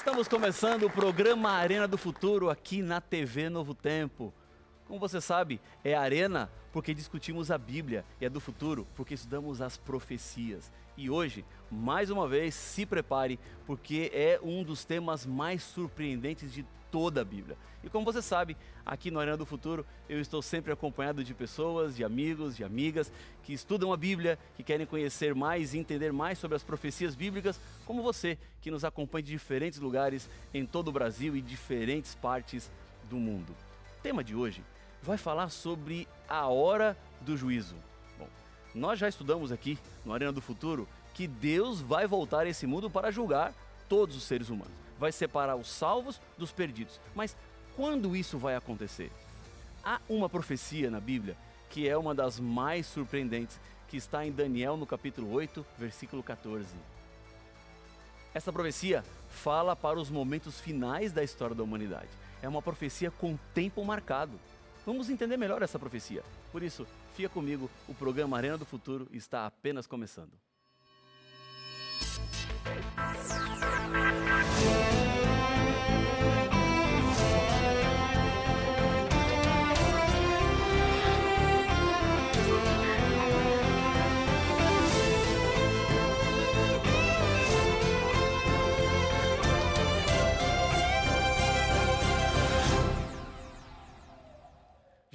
Estamos começando o programa Arena do Futuro aqui na TV Novo Tempo. Como você sabe, é arena porque discutimos a Bíblia e é do futuro porque estudamos as profecias. E hoje, mais uma vez, se prepare porque é um dos temas mais surpreendentes de toda a Bíblia. E como você sabe, aqui no Arena do Futuro eu estou sempre acompanhado de pessoas, de amigos, de amigas que estudam a Bíblia, que querem conhecer mais e entender mais sobre as profecias bíblicas, como você, que nos acompanha de diferentes lugares em todo o Brasil e diferentes partes do mundo. O tema de hoje vai falar sobre a hora do juízo. Bom, nós já estudamos aqui no Arena do Futuro que Deus vai voltar a esse mundo para julgar todos os seres humanos vai separar os salvos dos perdidos. Mas quando isso vai acontecer? Há uma profecia na Bíblia que é uma das mais surpreendentes, que está em Daniel no capítulo 8, versículo 14. Essa profecia fala para os momentos finais da história da humanidade. É uma profecia com tempo marcado. Vamos entender melhor essa profecia. Por isso, fia comigo, o programa Arena do Futuro está apenas começando.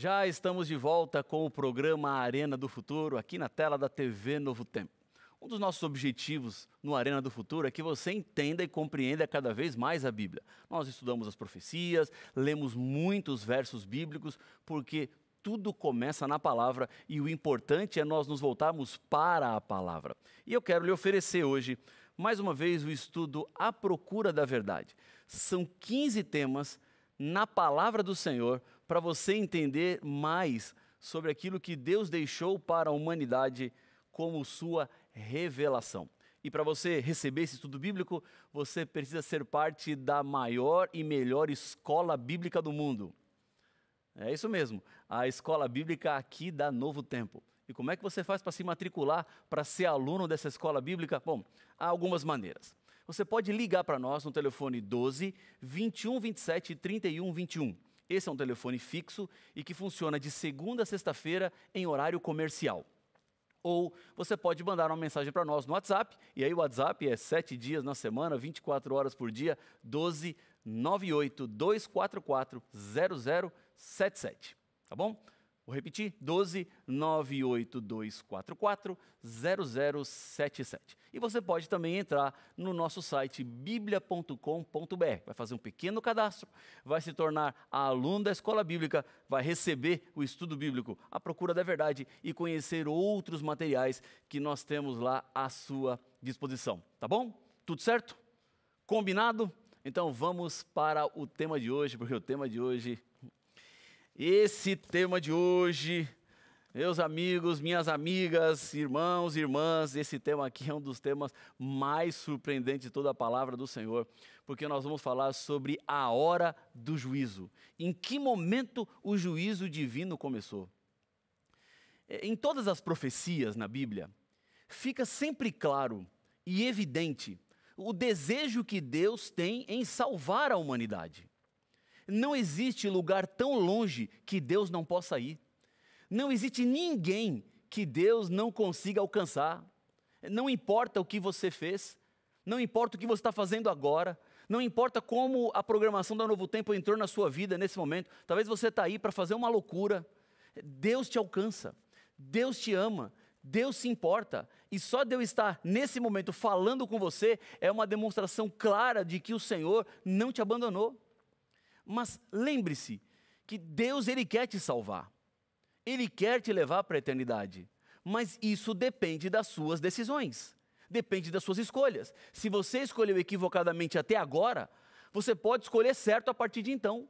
Já estamos de volta com o programa Arena do Futuro aqui na tela da TV Novo Tempo. Um dos nossos objetivos no Arena do Futuro é que você entenda e compreenda cada vez mais a Bíblia. Nós estudamos as profecias, lemos muitos versos bíblicos, porque tudo começa na palavra e o importante é nós nos voltarmos para a palavra. E eu quero lhe oferecer hoje, mais uma vez, o estudo A Procura da Verdade. São 15 temas na palavra do Senhor para você entender mais sobre aquilo que Deus deixou para a humanidade como sua revelação. E para você receber esse estudo bíblico, você precisa ser parte da maior e melhor escola bíblica do mundo. É isso mesmo, a escola bíblica aqui da Novo Tempo. E como é que você faz para se matricular, para ser aluno dessa escola bíblica? Bom, há algumas maneiras. Você pode ligar para nós no telefone 12 21 27 31 21. Esse é um telefone fixo e que funciona de segunda a sexta-feira em horário comercial. Ou você pode mandar uma mensagem para nós no WhatsApp, e aí o WhatsApp é sete dias na semana, 24 horas por dia, 1298 244 0077. Tá bom? Vou repetir, 12 98244 0077. E você pode também entrar no nosso site biblia.com.br. Vai fazer um pequeno cadastro, vai se tornar aluno da Escola Bíblica, vai receber o estudo bíblico, a procura da verdade e conhecer outros materiais que nós temos lá à sua disposição. Tá bom? Tudo certo? Combinado? Então vamos para o tema de hoje, porque o tema de hoje esse tema de hoje, meus amigos, minhas amigas, irmãos e irmãs, esse tema aqui é um dos temas mais surpreendentes de toda a palavra do Senhor, porque nós vamos falar sobre a hora do juízo. Em que momento o juízo divino começou? É, em todas as profecias na Bíblia, fica sempre claro e evidente o desejo que Deus tem em salvar a humanidade. Não existe lugar tão longe que Deus não possa ir. Não existe ninguém que Deus não consiga alcançar. Não importa o que você fez, não importa o que você está fazendo agora, não importa como a programação da Novo Tempo entrou na sua vida nesse momento, talvez você está aí para fazer uma loucura. Deus te alcança, Deus te ama, Deus se importa. E só Deus estar nesse momento falando com você é uma demonstração clara de que o Senhor não te abandonou. Mas lembre-se que Deus ele quer te salvar. Ele quer te levar para a eternidade. Mas isso depende das suas decisões. Depende das suas escolhas. Se você escolheu equivocadamente até agora, você pode escolher certo a partir de então.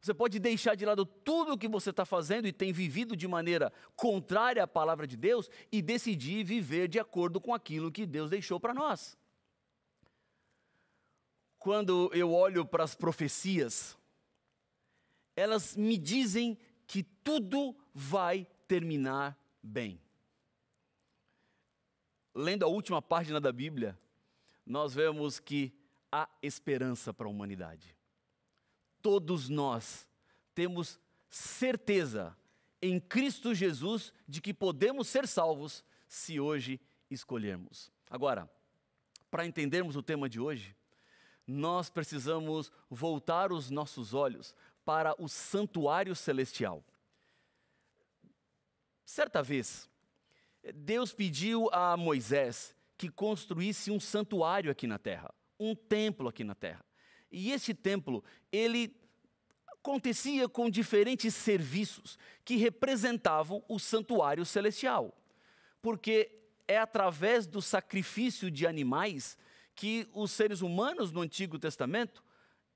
Você pode deixar de lado tudo o que você está fazendo e tem vivido de maneira contrária à palavra de Deus e decidir viver de acordo com aquilo que Deus deixou para nós. Quando eu olho para as profecias elas me dizem que tudo vai terminar bem. Lendo a última página da Bíblia, nós vemos que há esperança para a humanidade. Todos nós temos certeza em Cristo Jesus de que podemos ser salvos se hoje escolhermos. Agora, para entendermos o tema de hoje, nós precisamos voltar os nossos olhos para o santuário celestial. Certa vez, Deus pediu a Moisés que construísse um santuário aqui na terra, um templo aqui na terra. E esse templo, ele acontecia com diferentes serviços que representavam o santuário celestial. Porque é através do sacrifício de animais que os seres humanos no Antigo Testamento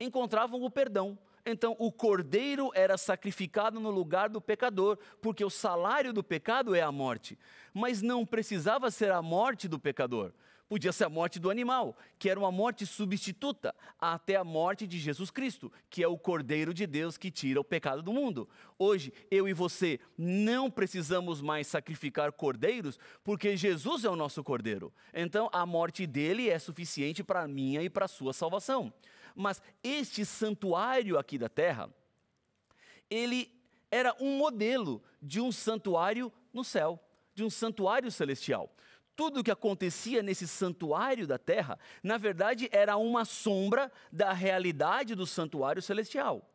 encontravam o perdão. Então, o cordeiro era sacrificado no lugar do pecador, porque o salário do pecado é a morte. Mas não precisava ser a morte do pecador. Podia ser a morte do animal, que era uma morte substituta, até a morte de Jesus Cristo, que é o Cordeiro de Deus que tira o pecado do mundo. Hoje, eu e você não precisamos mais sacrificar cordeiros, porque Jesus é o nosso Cordeiro. Então, a morte dele é suficiente para a minha e para a sua salvação. Mas este santuário aqui da terra, ele era um modelo de um santuário no céu, de um santuário celestial. Tudo o que acontecia nesse santuário da terra, na verdade, era uma sombra da realidade do santuário celestial.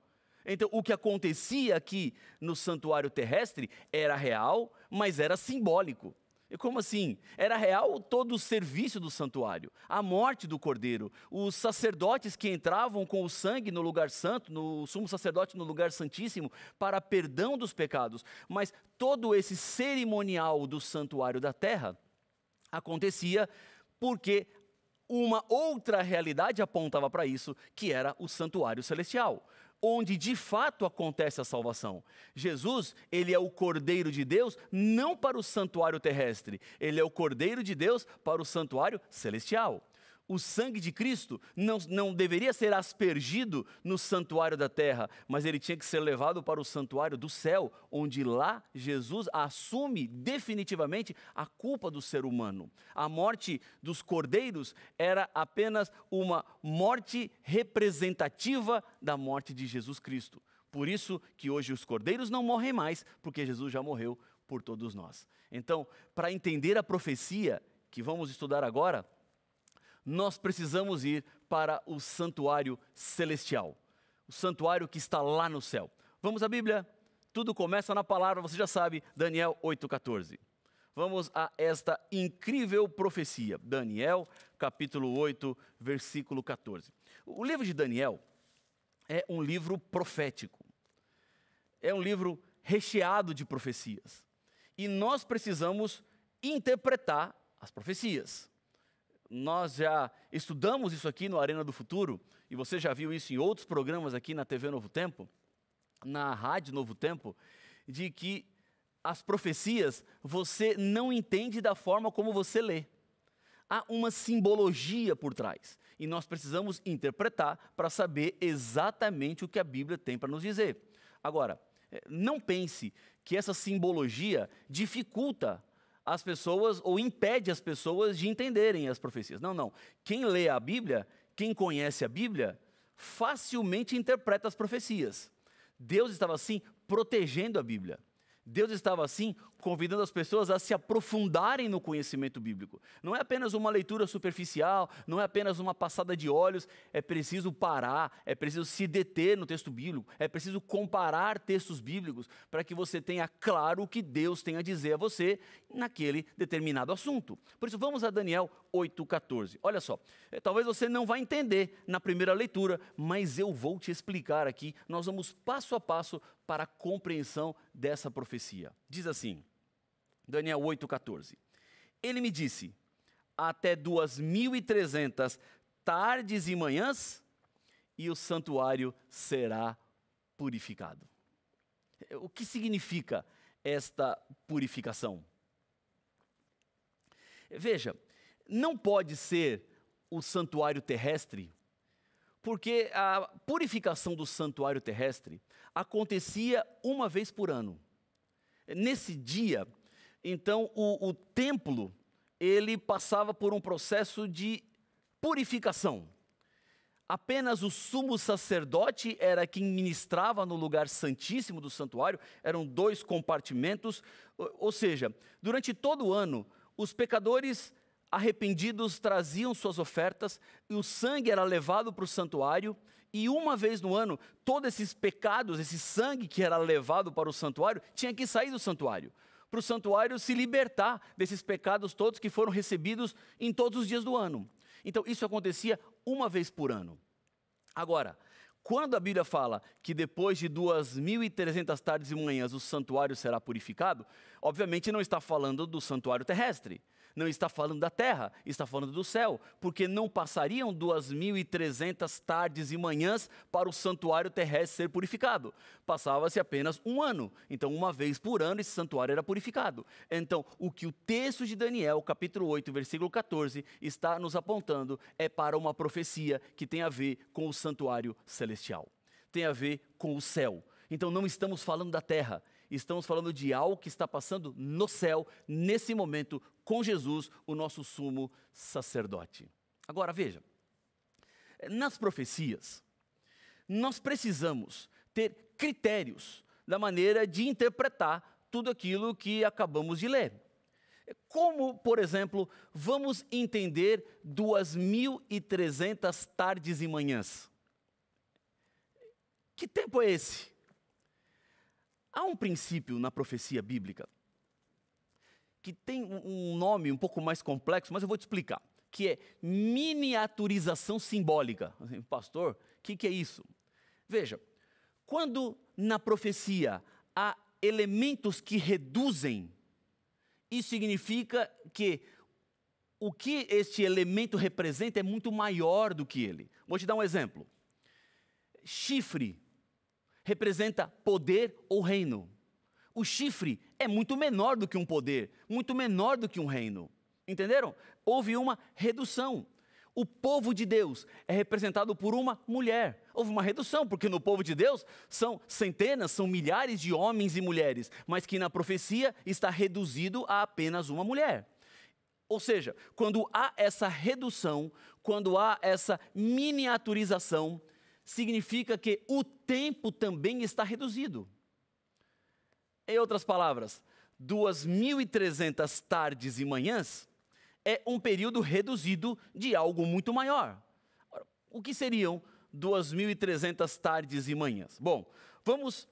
Então, o que acontecia aqui no santuário terrestre era real, mas era simbólico. Como assim? Era real todo o serviço do santuário, a morte do cordeiro, os sacerdotes que entravam com o sangue no lugar santo, no sumo sacerdote no lugar santíssimo, para perdão dos pecados. Mas todo esse cerimonial do santuário da terra acontecia porque uma outra realidade apontava para isso, que era o santuário celestial onde de fato acontece a salvação. Jesus, ele é o Cordeiro de Deus não para o santuário terrestre, ele é o Cordeiro de Deus para o santuário celestial. O sangue de Cristo não, não deveria ser aspergido no santuário da terra, mas ele tinha que ser levado para o santuário do céu, onde lá Jesus assume definitivamente a culpa do ser humano. A morte dos cordeiros era apenas uma morte representativa da morte de Jesus Cristo. Por isso que hoje os cordeiros não morrem mais, porque Jesus já morreu por todos nós. Então, para entender a profecia que vamos estudar agora, nós precisamos ir para o santuário celestial, o santuário que está lá no céu. Vamos à Bíblia? Tudo começa na palavra, você já sabe, Daniel 8,14. Vamos a esta incrível profecia, Daniel capítulo 8, versículo 14. O livro de Daniel é um livro profético, é um livro recheado de profecias. E nós precisamos interpretar as profecias. Nós já estudamos isso aqui no Arena do Futuro, e você já viu isso em outros programas aqui na TV Novo Tempo, na Rádio Novo Tempo, de que as profecias você não entende da forma como você lê. Há uma simbologia por trás e nós precisamos interpretar para saber exatamente o que a Bíblia tem para nos dizer. Agora, eh, não pense que essa simbologia dificulta as pessoas ou impede as pessoas de entenderem as profecias. Não, não. Quem lê a Bíblia, quem conhece a Bíblia, facilmente interpreta as profecias. Deus estava assim protegendo a Bíblia. Deus estava assim convidando as pessoas a se aprofundarem no conhecimento bíblico. Não é apenas uma leitura superficial, não é apenas uma passada de olhos, é preciso parar, é preciso se deter no texto bíblico, é preciso comparar textos bíblicos para que você tenha claro o que Deus tem a dizer a você naquele determinado assunto. Por isso, vamos a Daniel 8,14. Olha só, eh, talvez você não vá entender na primeira leitura, mas eu vou te explicar aqui. Nós vamos passo a passo para a compreensão dessa profecia. Diz assim: Daniel 8,14. Ele me disse: Até 2.300 tardes e manhãs, e o santuário será purificado. O que significa esta purificação? Veja, não pode ser o santuário terrestre, porque a purificação do santuário terrestre acontecia uma vez por ano. Nesse dia, então, o, o templo, ele passava por um processo de purificação. Apenas o sumo sacerdote era quem ministrava no lugar santíssimo do santuário, eram dois compartimentos, ou seja, durante todo o ano, os pecadores arrependidos traziam suas ofertas e o sangue era levado para o santuário, e uma vez no ano, todos esses pecados, esse sangue que era levado para o santuário, tinha que sair do santuário para o santuário se libertar desses pecados todos que foram recebidos em todos os dias do ano. Então, isso acontecia uma vez por ano. Agora, quando a Bíblia fala que depois de 2.300 tardes e manhãs o santuário será purificado, obviamente não está falando do santuário terrestre não está falando da terra, está falando do céu, porque não passariam 2.300 tardes e manhãs para o santuário terrestre ser purificado. Passava-se apenas um ano. Então, uma vez por ano, esse santuário era purificado. Então, o que o texto de Daniel, capítulo 8, versículo 14, está nos apontando é para uma profecia que tem a ver com o santuário celestial, tem a ver com o céu. Então, não estamos falando da terra, estamos falando de algo que está passando no céu, nesse momento, com Jesus, o nosso sumo sacerdote. Agora veja, nas profecias, nós precisamos ter critérios da maneira de interpretar tudo aquilo que acabamos de ler. Como, por exemplo, vamos entender 2.300 tardes e manhãs? Que tempo é esse? Há um princípio na profecia bíblica que tem um nome um pouco mais complexo, mas eu vou te explicar, que é miniaturização simbólica. Assim, Pastor, o que, que é isso? Veja, quando na profecia há elementos que reduzem, isso significa que o que este elemento representa é muito maior do que ele. Vou te dar um exemplo. Chifre representa poder ou reino. O chifre é muito menor do que um poder, muito menor do que um reino. Entenderam? Houve uma redução. O povo de Deus é representado por uma mulher. Houve uma redução, porque no povo de Deus são centenas, são milhares de homens e mulheres, mas que na profecia está reduzido a apenas uma mulher. Ou seja, quando há essa redução, quando há essa miniaturização, significa que o tempo também está reduzido. Em outras palavras, 2.300 tardes e manhãs é um período reduzido de algo muito maior. O que seriam 2.300 tardes e manhãs? Bom, vamos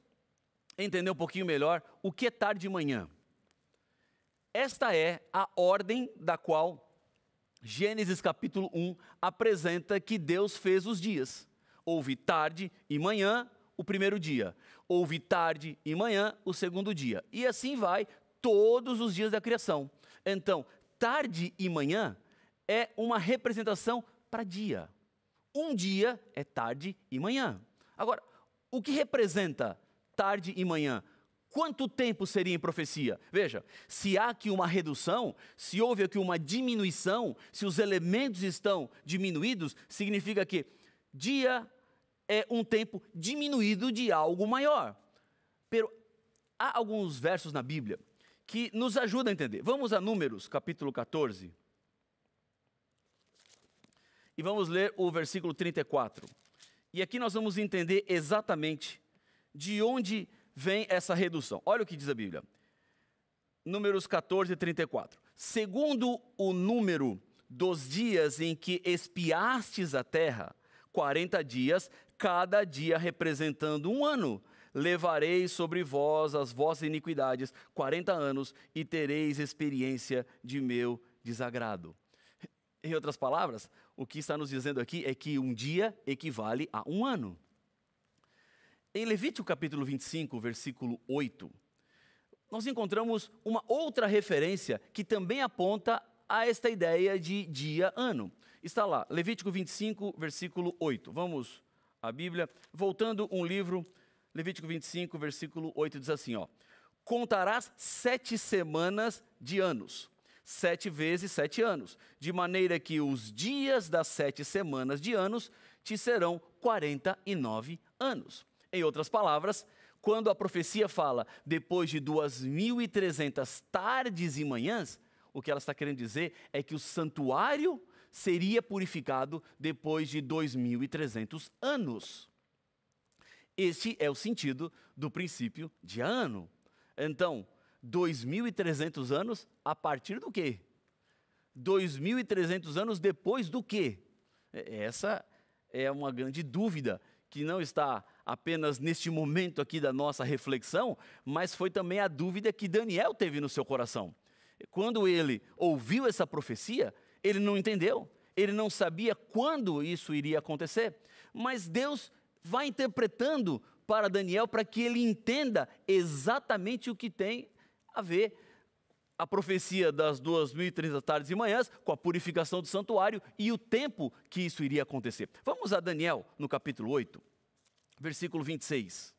entender um pouquinho melhor o que é tarde e manhã. Esta é a ordem da qual Gênesis capítulo 1 apresenta que Deus fez os dias. Houve tarde e manhã o primeiro dia, houve tarde e manhã o segundo dia. E assim vai todos os dias da criação. Então, tarde e manhã é uma representação para dia. Um dia é tarde e manhã. Agora, o que representa tarde e manhã? Quanto tempo seria em profecia? Veja, se há aqui uma redução, se houve aqui uma diminuição, se os elementos estão diminuídos, significa que dia é um tempo diminuído de algo maior. Pero há alguns versos na Bíblia que nos ajudam a entender. Vamos a Números, capítulo 14. E vamos ler o versículo 34. E aqui nós vamos entender exatamente de onde vem essa redução. Olha o que diz a Bíblia. Números 14, 34. Segundo o número dos dias em que espiastes a terra, 40 dias, cada dia representando um ano. Levarei sobre vós as vossas iniquidades, 40 anos, e tereis experiência de meu desagrado. Em outras palavras, o que está nos dizendo aqui é que um dia equivale a um ano. Em Levítico capítulo 25, versículo 8, nós encontramos uma outra referência que também aponta a esta ideia de dia-ano. Está lá, Levítico 25, versículo 8. Vamos a Bíblia. Voltando um livro, Levítico 25, versículo 8, diz assim: ó, Contarás sete semanas de anos, sete vezes sete anos, de maneira que os dias das sete semanas de anos te serão 49 anos. Em outras palavras, quando a profecia fala depois de 2.300 tardes e manhãs, o que ela está querendo dizer é que o santuário seria purificado depois de 2.300 anos. Este é o sentido do princípio de ano. Então, 2.300 anos a partir do quê? 2.300 anos depois do quê? É, essa é uma grande dúvida que não está apenas neste momento aqui da nossa reflexão, mas foi também a dúvida que Daniel teve no seu coração quando ele ouviu essa profecia, ele não entendeu, ele não sabia quando isso iria acontecer, mas Deus vai interpretando para Daniel para que ele entenda exatamente o que tem a ver a profecia das duas e três tardes e manhãs com a purificação do santuário e o tempo que isso iria acontecer. Vamos a Daniel no capítulo 8, versículo 26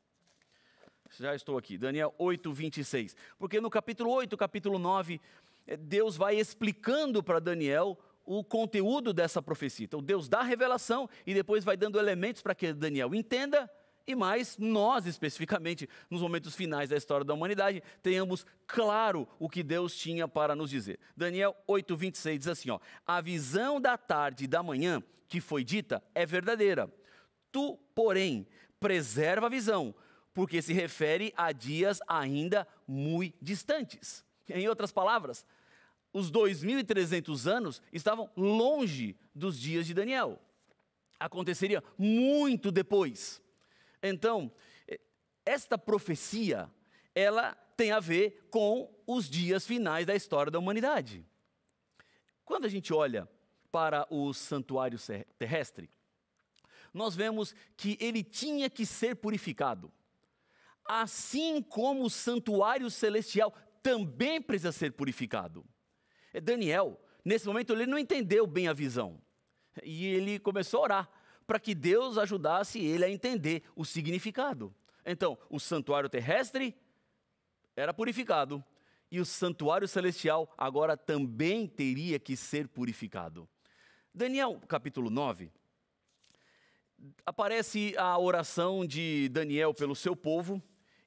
já estou aqui, Daniel 8, 26. Porque no capítulo 8, capítulo 9, eh, Deus vai explicando para Daniel o conteúdo dessa profecia. Então, Deus dá a revelação e depois vai dando elementos para que Daniel entenda e mais nós, especificamente, nos momentos finais da história da humanidade, tenhamos claro o que Deus tinha para nos dizer. Daniel 8, 26 diz assim: ó, A visão da tarde e da manhã que foi dita é verdadeira. Tu, porém, preserva a visão, porque se refere a dias ainda muito distantes. Em outras palavras, os 2.300 anos estavam longe dos dias de Daniel. Aconteceria muito depois. Então, eh, esta profecia, ela tem a ver com os dias finais da história da humanidade. Quando a gente olha para o santuário terrestre, nós vemos que ele tinha que ser purificado assim como o santuário celestial também precisa ser purificado. É, Daniel, nesse momento, ele não entendeu bem a visão. E ele começou a orar para que Deus ajudasse ele a entender o significado. Então, o santuário terrestre era purificado e o santuário celestial agora também teria que ser purificado. Daniel, capítulo 9, aparece a oração de Daniel pelo seu povo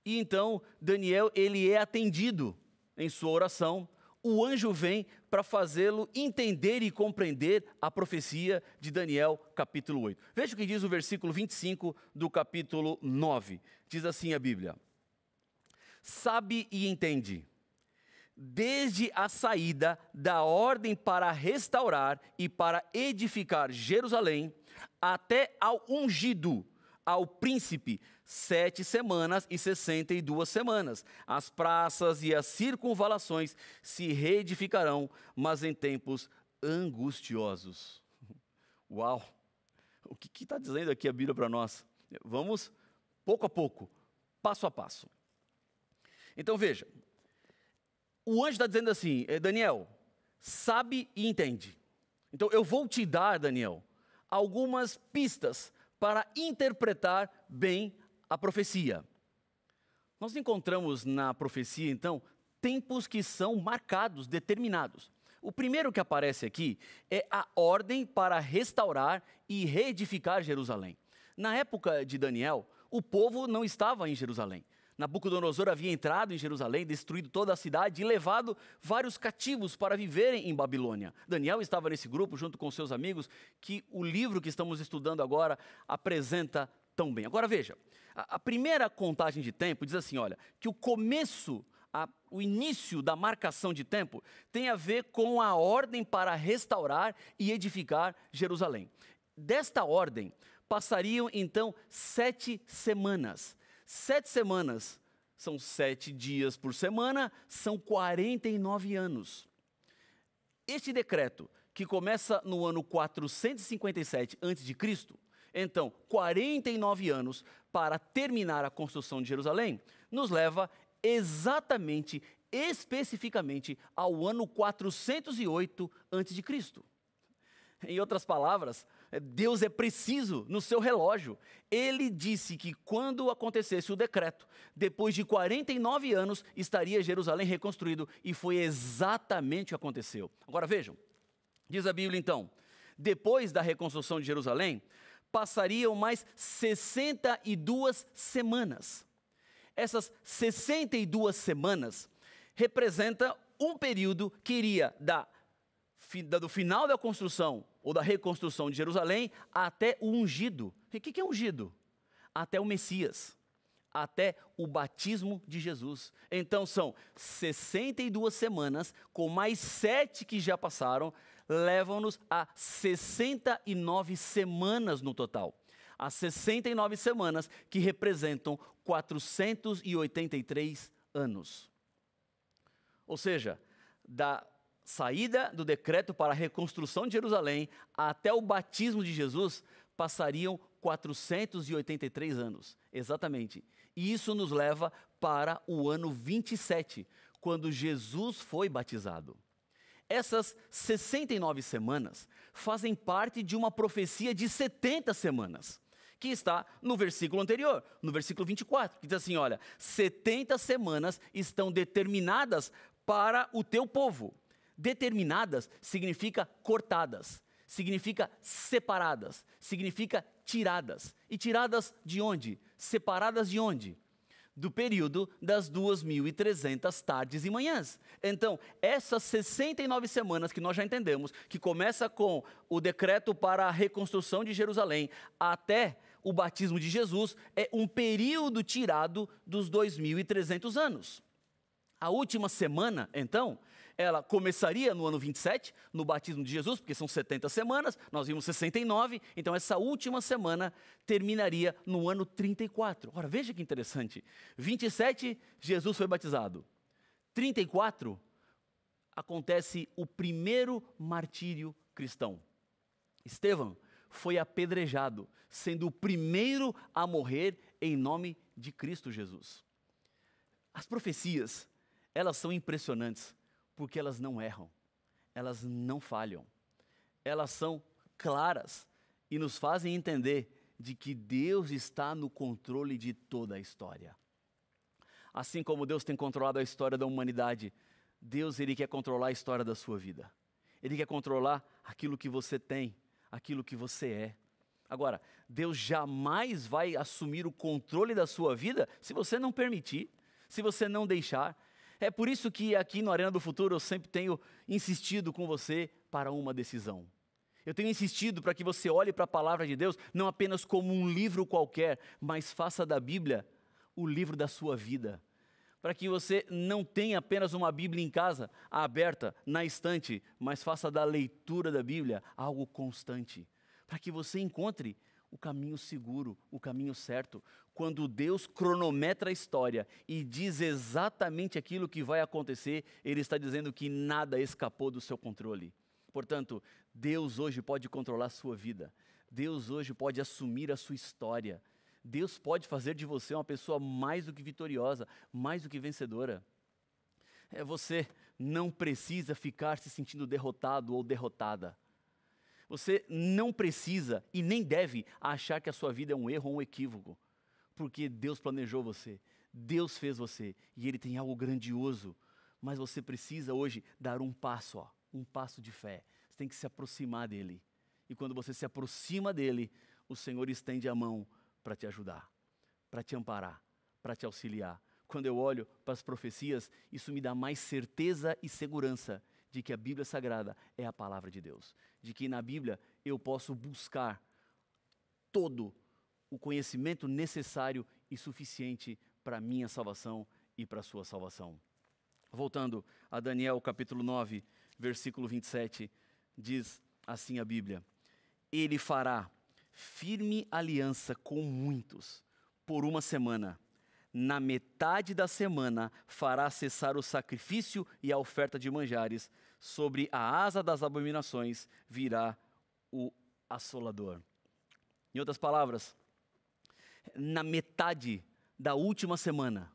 e então Daniel, ele é atendido em sua oração. O anjo vem para fazê-lo entender e compreender a profecia de Daniel, capítulo 8. Veja o que diz o versículo 25 do capítulo 9. Diz assim a Bíblia: Sabe e entende desde a saída da ordem para restaurar e para edificar Jerusalém, até ao ungido, ao príncipe sete semanas e sessenta e duas semanas. As praças e as circunvalações se reedificarão, mas em tempos angustiosos. Uau! O que está dizendo aqui a Bíblia para nós? Vamos pouco a pouco, passo a passo. Então veja, o anjo está dizendo assim, eh, Daniel, sabe e entende. Então eu vou te dar, Daniel, algumas pistas para interpretar bem a profecia. Nós encontramos na profecia, então, tempos que são marcados, determinados. O primeiro que aparece aqui é a ordem para restaurar e reedificar Jerusalém. Na época de Daniel, o povo não estava em Jerusalém. Nabucodonosor havia entrado em Jerusalém, destruído toda a cidade e levado vários cativos para viverem em Babilônia. Daniel estava nesse grupo junto com seus amigos que o livro que estamos estudando agora apresenta tão bem. Agora veja, a, primeira contagem de tempo diz assim, olha, que o começo a, o início da marcação de tempo tem a ver com a ordem para restaurar e edificar Jerusalém. Desta ordem, passariam então sete semanas Sete semanas são sete dias por semana, são 49 anos. Este decreto, que começa no ano 457 a.C., então 49 anos para terminar a construção de Jerusalém, nos leva exatamente, especificamente, ao ano 408 a.C. Em outras palavras, Deus é preciso no seu relógio. Ele disse que quando acontecesse o decreto, depois de 49 anos, estaria Jerusalém reconstruído e foi exatamente o que aconteceu. Agora vejam, diz a Bíblia então, depois da reconstrução de Jerusalém, passariam mais 62 semanas. Essas 62 semanas representa um período que iria da do final da construção ou da reconstrução de Jerusalém até o ungido. E o que é ungido? Até o Messias, até o batismo de Jesus. Então são 62 semanas, com mais sete que já passaram, levam-nos a 69 semanas no total. As 69 semanas que representam 483 anos. Ou seja, da saída do decreto para a reconstrução de Jerusalém até o batismo de Jesus passariam 483 anos, exatamente. E isso nos leva para o ano 27, quando Jesus foi batizado. Essas 69 semanas fazem parte de uma profecia de 70 semanas, que está no versículo anterior, no versículo 24, que diz assim: Olha, 70 semanas estão determinadas para o teu povo Determinadas significa cortadas, significa separadas, significa tiradas. E tiradas de onde? Separadas de onde? do período das 2.300 tardes e manhãs. Então, essas 69 semanas que nós já entendemos, que começa com o decreto para a reconstrução de Jerusalém até o batismo de Jesus, é um período tirado dos 2.300 anos. A última semana, então, ela começaria no ano 27, no batismo de Jesus, porque são 70 semanas, nós vimos 69, então essa última semana terminaria no ano 34. Ora, veja que interessante. 27, Jesus foi batizado. 34, acontece o primeiro martírio cristão. Estevão foi apedrejado, sendo o primeiro a morrer em nome de Cristo Jesus. As profecias, elas são impressionantes porque elas não erram, elas não falham, elas são claras e nos fazem entender de que Deus está no controle de toda a história. Assim como Deus tem controlado a história da humanidade, Deus ele quer controlar a história da sua vida. Ele quer controlar aquilo que você tem, aquilo que você é. Agora, Deus jamais vai assumir o controle da sua vida se você não permitir, se você não deixar, é por isso que aqui no Arena do Futuro eu sempre tenho insistido com você para uma decisão. Eu tenho insistido para que você olhe para a palavra de Deus não apenas como um livro qualquer, mas faça da Bíblia o livro da sua vida. Para que você não tenha apenas uma Bíblia em casa, aberta, na estante, mas faça da leitura da Bíblia algo constante. Para que você encontre o caminho seguro, o caminho certo. Quando Deus cronometra a história e diz exatamente aquilo que vai acontecer, Ele está dizendo que nada escapou do seu controle. Portanto, Deus hoje pode controlar a sua vida, Deus hoje pode assumir a sua história, Deus pode fazer de você uma pessoa mais do que vitoriosa, mais do que vencedora. É, você não precisa ficar se sentindo derrotado ou derrotada você não precisa e nem deve achar que a sua vida é um erro ou um equívoco, porque Deus planejou você, Deus fez você e Ele tem algo grandioso. Mas você precisa hoje dar um passo, ó, um passo de fé. Você tem que se aproximar dele. E quando você se aproxima dele, o Senhor estende a mão para te ajudar, para te amparar, para te auxiliar. Quando eu olho para as profecias, isso me dá mais certeza e segurança de que a Bíblia Sagrada é a palavra de Deus, de que na Bíblia eu posso buscar todo o conhecimento necessário e suficiente para a minha salvação e para a sua salvação. Voltando a Daniel capítulo 9, versículo 27, diz assim a Bíblia: Ele fará firme aliança com muitos por uma semana na metade da semana fará cessar o sacrifício e a oferta de manjares. Sobre a asa das abominações virá o assolador. Em outras palavras, na metade da última semana,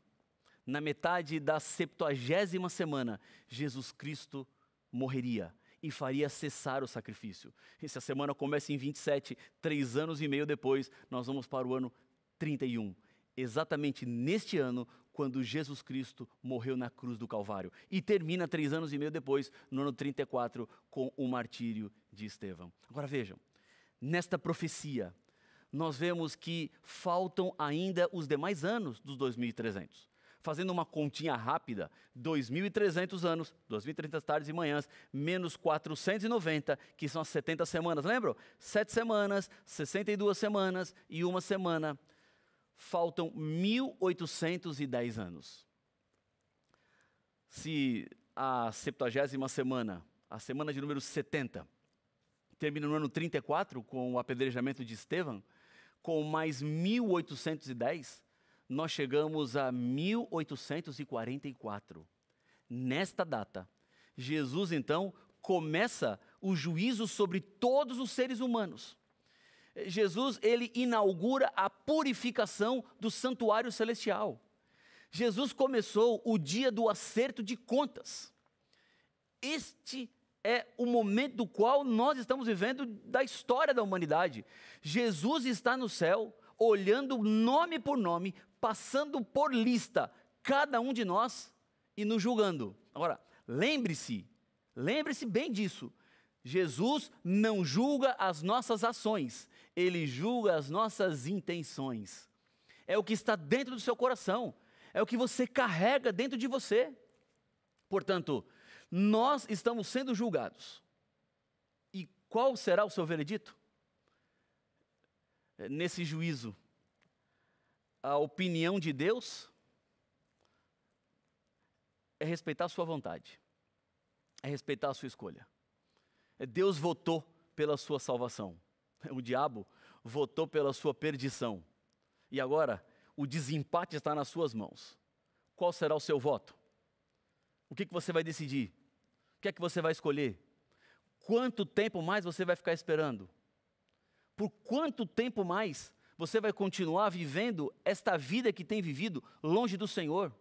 na metade da septuagésima semana, Jesus Cristo morreria e faria cessar o sacrifício. Essa semana começa em 27, três anos e meio depois, nós vamos para o ano 31 exatamente neste ano, quando Jesus Cristo morreu na cruz do Calvário. E termina três anos e meio depois, no ano 34, com o martírio de Estevão. Agora vejam, nesta profecia, nós vemos que faltam ainda os demais anos dos 2300 fazendo uma continha rápida, 2.300 anos, 2.300 tardes e manhãs, menos 490, que são as 70 semanas, lembram? Sete semanas, 62 semanas e uma semana faltam 1810 anos. Se a 70 semana, a semana de número 70, termina no ano 34 com o apedrejamento de Estevão, com mais 1810, nós chegamos a 1844. Nesta data, Jesus então começa o juízo sobre todos os seres humanos. Jesus ele inaugura a purificação do santuário celestial. Jesus começou o dia do acerto de contas. Este é o momento do qual nós estamos vivendo da história da humanidade. Jesus está no céu, olhando nome por nome, passando por lista cada um de nós e nos julgando. Agora, lembre-se, lembre-se bem disso. Jesus não julga as nossas ações, ele julga as nossas intenções. É o que está dentro do seu coração, é o que você carrega dentro de você. Portanto, nós estamos sendo julgados. E qual será o seu veredito? Nesse juízo, a opinião de Deus é respeitar a sua vontade, é respeitar a sua escolha. Deus votou pela sua salvação o diabo votou pela sua perdição. E agora o desempate está nas suas mãos. Qual será o seu voto? O que, que você vai decidir? O que é que você vai escolher? Quanto tempo mais você vai ficar esperando? Por quanto tempo mais você vai continuar vivendo esta vida que tem vivido longe do Senhor?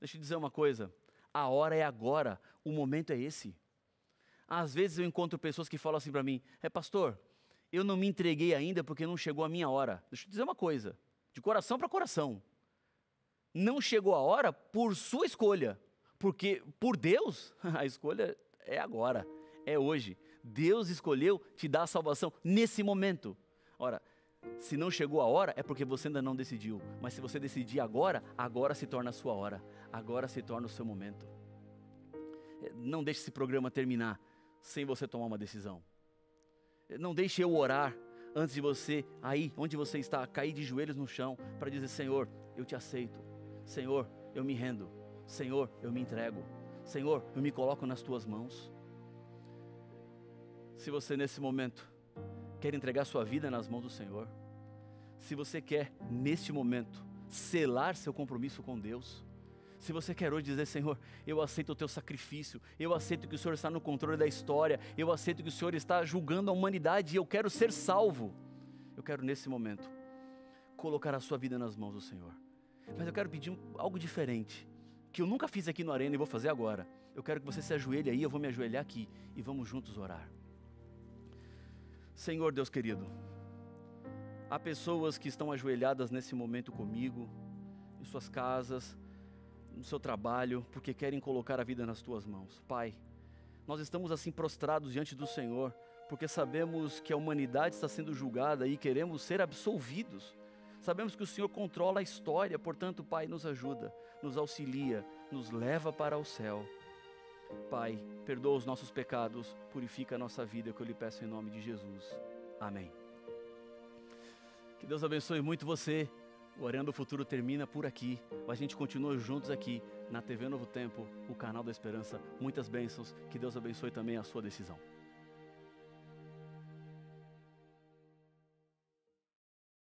Deixa eu dizer uma coisa: a hora é agora, o momento é esse. Às vezes eu encontro pessoas que falam assim para mim: é pastor, eu não me entreguei ainda porque não chegou a minha hora. Deixa eu te dizer uma coisa, de coração para coração. Não chegou a hora por sua escolha, porque por Deus a escolha é agora, é hoje. Deus escolheu te dar a salvação nesse momento. Ora, se não chegou a hora, é porque você ainda não decidiu. Mas se você decidir agora, agora se torna a sua hora, agora se torna o seu momento. Eh, não deixe esse programa terminar sem você tomar uma decisão. Não deixe eu orar antes de você, aí onde você está, cair de joelhos no chão para dizer: Senhor, eu te aceito. Senhor, eu me rendo. Senhor, eu me entrego. Senhor, eu me coloco nas tuas mãos. Se você nesse momento quer entregar sua vida nas mãos do Senhor, se você quer neste momento selar seu compromisso com Deus, se você quer hoje dizer, Senhor, eu aceito o teu sacrifício, eu aceito que o Senhor está no controle da história, eu aceito que o Senhor está julgando a humanidade e eu quero ser salvo. Eu quero nesse momento colocar a sua vida nas mãos do Senhor. Mas eu quero pedir algo diferente, que eu nunca fiz aqui no Arena e vou fazer agora. Eu quero que você se ajoelhe aí, eu vou me ajoelhar aqui e vamos juntos orar. Senhor Deus querido, há pessoas que estão ajoelhadas nesse momento comigo, em suas casas, no seu trabalho, porque querem colocar a vida nas tuas mãos. Pai, nós estamos assim prostrados diante do Senhor, porque sabemos que a humanidade está sendo julgada e queremos ser absolvidos. Sabemos que o Senhor controla a história, portanto, Pai, nos ajuda, nos auxilia, nos leva para o céu. Pai, perdoa os nossos pecados, purifica a nossa vida, que eu lhe peço em nome de Jesus. Amém. Que Deus abençoe muito você. O orando do Futuro termina por aqui. A gente continua juntos aqui na TV Novo Tempo, o canal da Esperança. Muitas bênçãos. Que Deus abençoe também a sua decisão.